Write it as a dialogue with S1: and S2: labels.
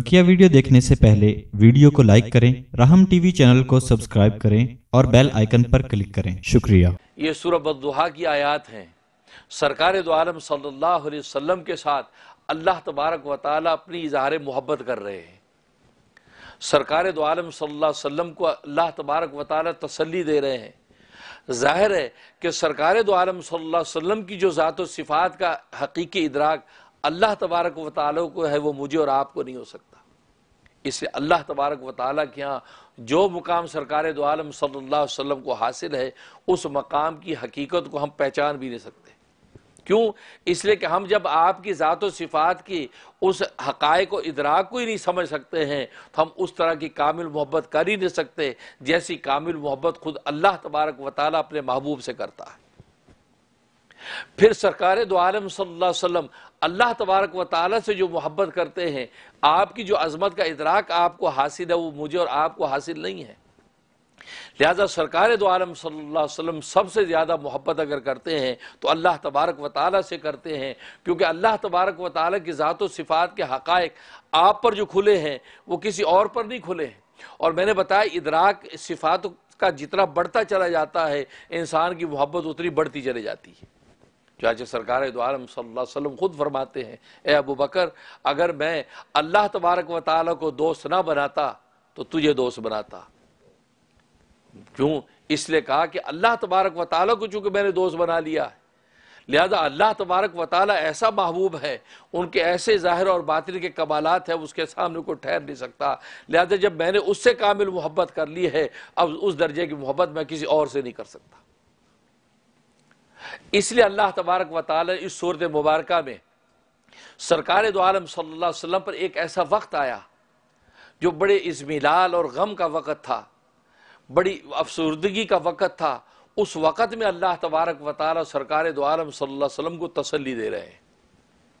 S1: बकिया वीडियो देखने से पहले वीडियो को लाइक करें रहम टीवी चैनल को सब्सक्राइब करें और बेल आइकन पर क्लिक करें शुक्रिया ये सूरबुहा की आयात है सरकार दोआलम सल्लल्लाहु अलैहि वसल्लम के साथ अल्लाह तबारक व ताली अपनी इजहार मोहब्बत कर रहे हैं सरकार दोआलम सल्लल्लाहु अलैहि वसल्लम को अल्लाह तबारक व ताली तसल्ली दे रहे हैं जाहिर है कि सरकार दोआलम सल्लल्लाहु अलैहि वसल्लम की जो ज़ात सिफ़ात का हकीकी इदराक अल्लाह तबारक व को है वो मुझे और आपको नहीं हो सकता इससे अल्लाह तबारक व के यहाँ जो मुकाम सरकार दो आलम सल्लल्लाहु अलैहि वसल्लम को हासिल है उस मकाम की हकीकत को हम पहचान भी नहीं सकते क्यों इसलिए कि हम जब आपकी ज़ात सिफ़ात की उस हक़ को इदराक को ही नहीं समझ सकते हैं तो हम उस तरह की कामिल मोहब्बत कर ही नहीं सकते जैसी कामिल मोहब्बत खुद अल्लाह तबारक व अपने महबूब से करता है फिर सरकार दो आलम वसल्लम अल्लाह तबारक व ताली से जो मोहब्बत करते हैं आपकी जो अजमत का इतराक आपको हासिल है वो मुझे और आपको हासिल नहीं है लिहाजा सरकार दो आलम वसल्लम सबसे ज़्यादा मोहब्बत अगर करते हैं तो अल्लाह तबारक व ताली से करते हैं क्योंकि अल्लाह तबारक व ताली की ज़ात सिफ़ात के हक़ आप पर जो खुले हैं वो किसी और पर नहीं खुले हैं और मैंने बताया इदराक सिफ़ात का जितना बढ़ता चला जाता है इंसान की मोहब्बत उतनी बढ़ती चली जाती है चाचे सरकार द्वारा आलम वसल्लम खुद फरमाते हैं ए अबू बकर अगर मैं अल्लाह तबारक व ताली को दोस्त ना बनाता तो तुझे दोस्त बनाता क्यों इसलिए कहा कि अल्लाह तबारक व ताली को चूंकि मैंने दोस्त बना लिया है लिहाजा अल्लाह तबारक व ताली ऐसा महबूब है उनके ऐसे ज़ाहिर और बातिल के कमालत है उसके सामने को ठहर नहीं सकता लिहाजा जब मैंने उससे कामिल मोहब्बत कर ली है अब उस दर्जे की मोहब्बत मैं किसी और से नहीं कर सकता इसलिए अल्लाह तबारक व इस सूरत मुबारक में सरकार दो आलम सल्ला वसम पर एक ऐसा वक्त आया जो बड़े इजमिलाल और गम का वक़्त था बड़ी अफसरदगी का वक़्त था उस वक़्त में अल्लाह तबारक व ताल सरकार दो आलम सल्ला वसम को तसली दे रहे हैं